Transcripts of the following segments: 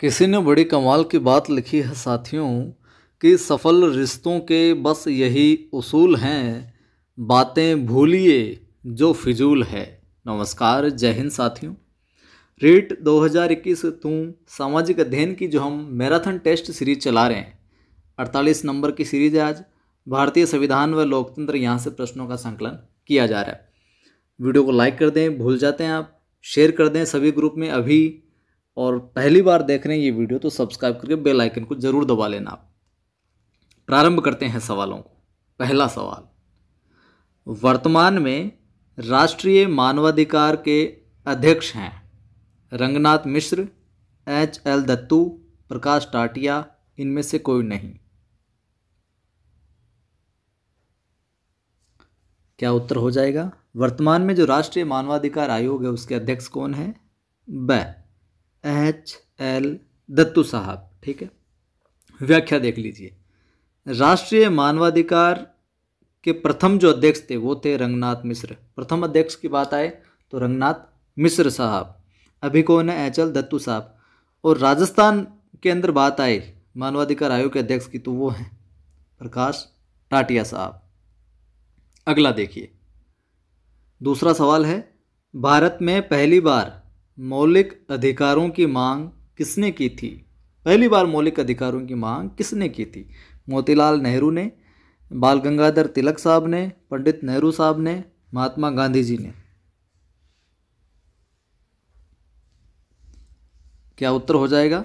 किसी ने बड़ी कमाल की बात लिखी है साथियों कि सफल रिश्तों के बस यही उसूल हैं बातें भूलिए जो फिजूल है नमस्कार जय हिंद साथियों रेट 2021 तू सामाजिक अध्ययन की जो हम मैराथन टेस्ट सीरीज चला रहे हैं 48 नंबर की सीरीज है आज भारतीय संविधान व लोकतंत्र यहाँ से प्रश्नों का संकलन किया जा रहा है वीडियो को लाइक कर दें भूल जाते हैं आप शेयर कर दें सभी ग्रुप में अभी और पहली बार देख रहे हैं ये वीडियो तो सब्सक्राइब करके बेल आइकन को ज़रूर दबा लेना आप प्रारंभ करते हैं सवालों को पहला सवाल वर्तमान में राष्ट्रीय मानवाधिकार के अध्यक्ष हैं रंगनाथ मिश्र एच एल दत्तू प्रकाश टाटिया इनमें से कोई नहीं क्या उत्तर हो जाएगा वर्तमान में जो राष्ट्रीय मानवाधिकार आयोग है उसके अध्यक्ष कौन है ब एच एल दत्तू साहब ठीक है व्याख्या देख लीजिए राष्ट्रीय मानवाधिकार के प्रथम जो अध्यक्ष थे वो थे रंगनाथ मिश्र प्रथम अध्यक्ष की बात आए तो रंगनाथ मिश्र साहब अभी कौन है एच एल दत्तू साहब और राजस्थान के अंदर बात आए मानवाधिकार आयोग के अध्यक्ष की तो वो हैं प्रकाश टाटिया साहब अगला देखिए दूसरा सवाल है भारत में पहली बार मौलिक अधिकारों की मांग किसने की थी पहली बार मौलिक अधिकारों की मांग किसने की थी मोतीलाल नेहरू ने बाल गंगाधर तिलक साहब ने पंडित नेहरू साहब ने महात्मा गांधी जी ने क्या उत्तर हो जाएगा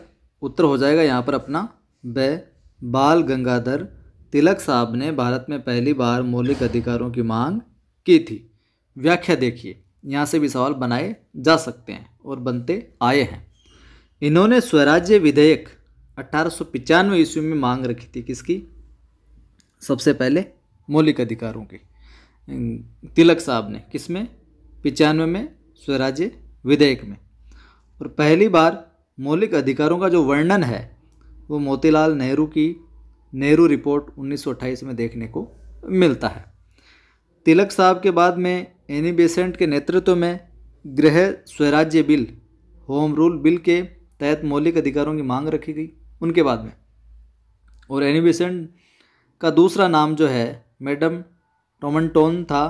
उत्तर हो जाएगा यहाँ पर अपना ब बाल गंगाधर तिलक साहब ने भारत में पहली बार मौलिक अधिकारों की मांग की थी व्याख्या देखिए यहाँ से भी सवाल बनाए जा सकते हैं और बनते आए हैं इन्होंने स्वराज्य विधेयक अठारह ईस्वी में मांग रखी थी किसकी सबसे पहले मौलिक अधिकारों की तिलक साहब ने किसमें पिचानवे में स्वराज्य विधेयक में और पहली बार मौलिक अधिकारों का जो वर्णन है वो मोतीलाल नेहरू की नेहरू रिपोर्ट 1928 में देखने को मिलता है तिलक साहब के बाद में एनी बेसेंट के नेतृत्व में गृह स्वराज्य बिल होम रूल बिल के तहत मौलिक अधिकारों की मांग रखी गई उनके बाद में और एनी बेसेंट का दूसरा नाम जो है मैडम टोमनटोन था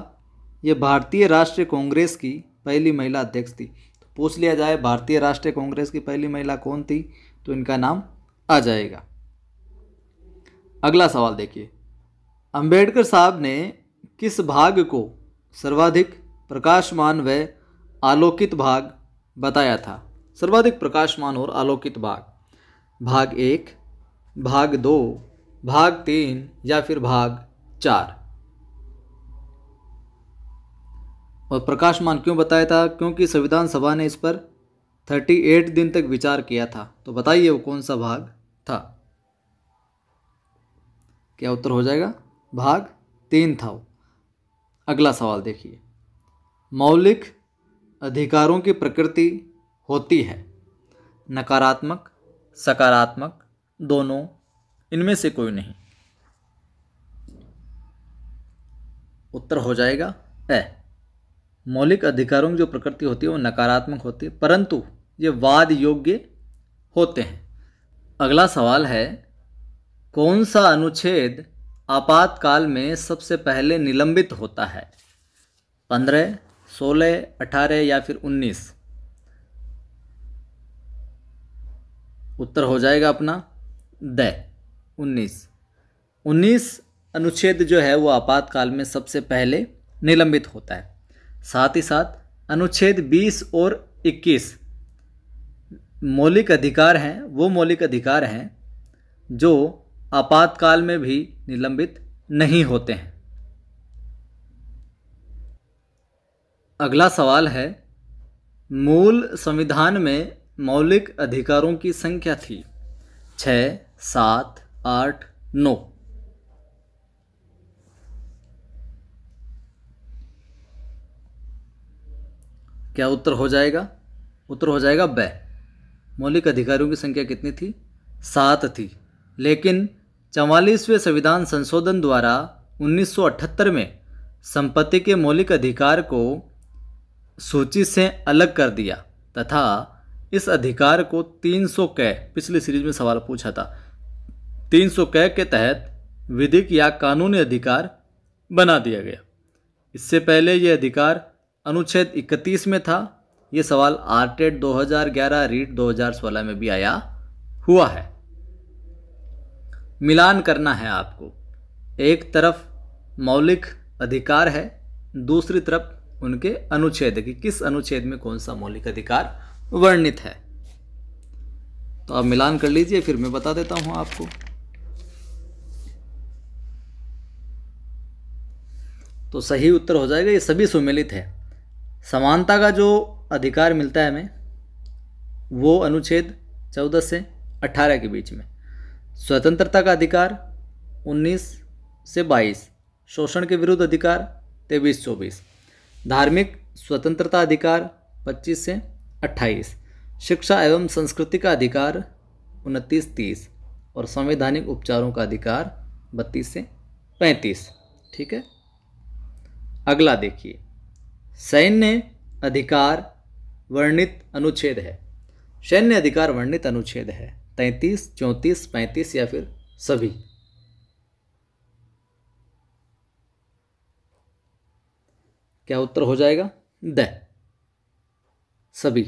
यह भारतीय राष्ट्रीय कांग्रेस की पहली महिला अध्यक्ष थी तो पूछ लिया जाए भारतीय राष्ट्रीय कांग्रेस की पहली महिला कौन थी तो इनका नाम आ जाएगा अगला सवाल देखिए अंबेडकर साहब ने किस भाग को सर्वाधिक प्रकाशमान व आलोकित भाग बताया था सर्वाधिक प्रकाशमान और आलोकित भाग भाग एक भाग दो भाग तीन या फिर भाग चार और प्रकाशमान क्यों बताया था क्योंकि संविधान सभा ने इस पर 38 दिन तक विचार किया था तो बताइए वो कौन सा भाग था क्या उत्तर हो जाएगा भाग तीन था वो अगला सवाल देखिए मौलिक अधिकारों की प्रकृति होती है नकारात्मक सकारात्मक दोनों इनमें से कोई नहीं उत्तर हो जाएगा ए मौलिक अधिकारों की जो प्रकृति होती है वो नकारात्मक होती है परंतु ये वाद योग्य होते हैं अगला सवाल है कौन सा अनुच्छेद आपातकाल में सबसे पहले निलंबित होता है पंद्रह सोलह अठारह या फिर उन्नीस उत्तर हो जाएगा अपना द उन्नीस उन्नीस अनुच्छेद जो है वो आपातकाल में सबसे पहले निलंबित होता है साथ ही साथ अनुच्छेद बीस और इक्कीस मौलिक अधिकार हैं वो मौलिक अधिकार हैं जो आपातकाल में भी निलंबित नहीं होते हैं अगला सवाल है मूल संविधान में मौलिक अधिकारों की संख्या थी छ सात आठ नौ क्या उत्तर हो जाएगा उत्तर हो जाएगा ब मौलिक अधिकारों की संख्या कितनी थी सात थी लेकिन चवालीसवें संविधान संशोधन द्वारा 1978 में संपत्ति के मौलिक अधिकार को सूची से अलग कर दिया तथा इस अधिकार को 300 कै पिछली सीरीज में सवाल पूछा था 300 कै के तहत विधिक या कानूनी अधिकार बना दिया गया इससे पहले ये अधिकार अनुच्छेद 31 में था ये सवाल आरटेट 2011 रीट 2016 में भी आया हुआ है मिलान करना है आपको एक तरफ मौलिक अधिकार है दूसरी तरफ उनके अनुच्छेद की किस अनुच्छेद में कौन सा मौलिक अधिकार वर्णित है तो आप मिलान कर लीजिए फिर मैं बता देता हूं आपको तो सही उत्तर हो जाएगा ये सभी सुमिलित है समानता का जो अधिकार मिलता है हमें वो अनुच्छेद चौदह से अठारह के बीच में स्वतंत्रता का अधिकार 19 से 22 शोषण के विरुद्ध अधिकार तेईस चौबीस धार्मिक स्वतंत्रता अधिकार 25 से 28 शिक्षा एवं संस्कृति का अधिकार उनतीस तीस और संवैधानिक उपचारों का अधिकार बत्तीस से पैंतीस ठीक है अगला देखिए सैन्य अधिकार वर्णित अनुच्छेद है सैन्य अधिकार वर्णित अनुच्छेद है तैंतीस चौंतीस पैंतीस या फिर सभी क्या उत्तर हो जाएगा द सभी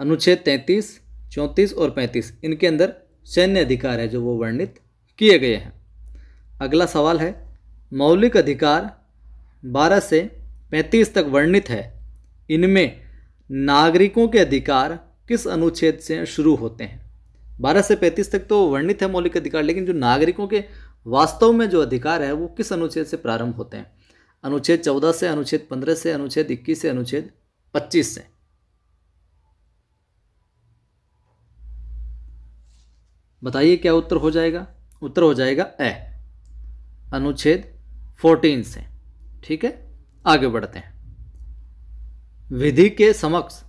अनुच्छेद तैंतीस चौंतीस और पैंतीस इनके अंदर सैन्य अधिकार है जो वो वर्णित किए गए हैं अगला सवाल है मौलिक अधिकार 12 से 35 तक वर्णित है इनमें नागरिकों के अधिकार किस अनुच्छेद से शुरू होते हैं बारह से पैंतीस तक तो वर्णित है मौलिक अधिकार लेकिन जो नागरिकों के वास्तव में जो अधिकार है वो किस अनुच्छेद से प्रारंभ होते हैं अनुच्छेद चौदह से अनुच्छेद पंद्रह से अनुच्छेद इक्कीस से अनुच्छेद पच्चीस से बताइए क्या उत्तर हो जाएगा उत्तर हो जाएगा ए अनुच्छेद फोर्टीन से ठीक है आगे बढ़ते हैं विधि के समक्ष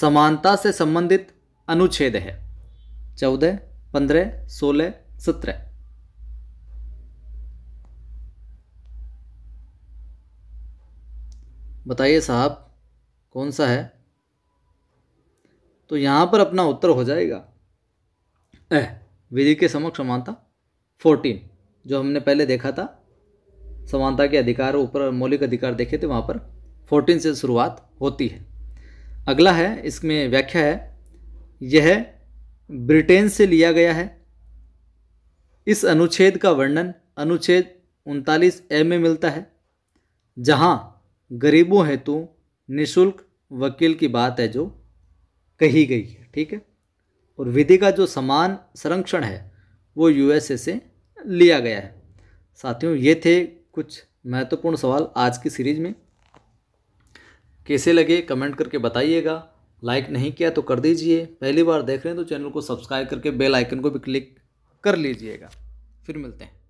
समानता से संबंधित अनुच्छेद है चौदह पंद्रह सोलह सत्रह बताइए साहब कौन सा है तो यहां पर अपना उत्तर हो जाएगा ए विधि के समक्ष समानता फोर्टीन जो हमने पहले देखा था समानता के अधिकार ऊपर मौलिक अधिकार देखे थे वहां पर फोर्टीन से शुरुआत होती है अगला है इसमें व्याख्या है यह ब्रिटेन से लिया गया है इस अनुच्छेद का वर्णन अनुच्छेद उनतालीस ए में मिलता है जहाँ गरीबों हेतु निशुल्क वकील की बात है जो कही गई है ठीक है और विधि का जो समान संरक्षण है वो यूएसए से लिया गया है साथियों ये थे कुछ महत्वपूर्ण सवाल आज की सीरीज में कैसे लगे कमेंट करके बताइएगा लाइक नहीं किया तो कर दीजिए पहली बार देख रहे हैं तो चैनल को सब्सक्राइब करके बेल आइकन को भी क्लिक कर लीजिएगा फिर मिलते हैं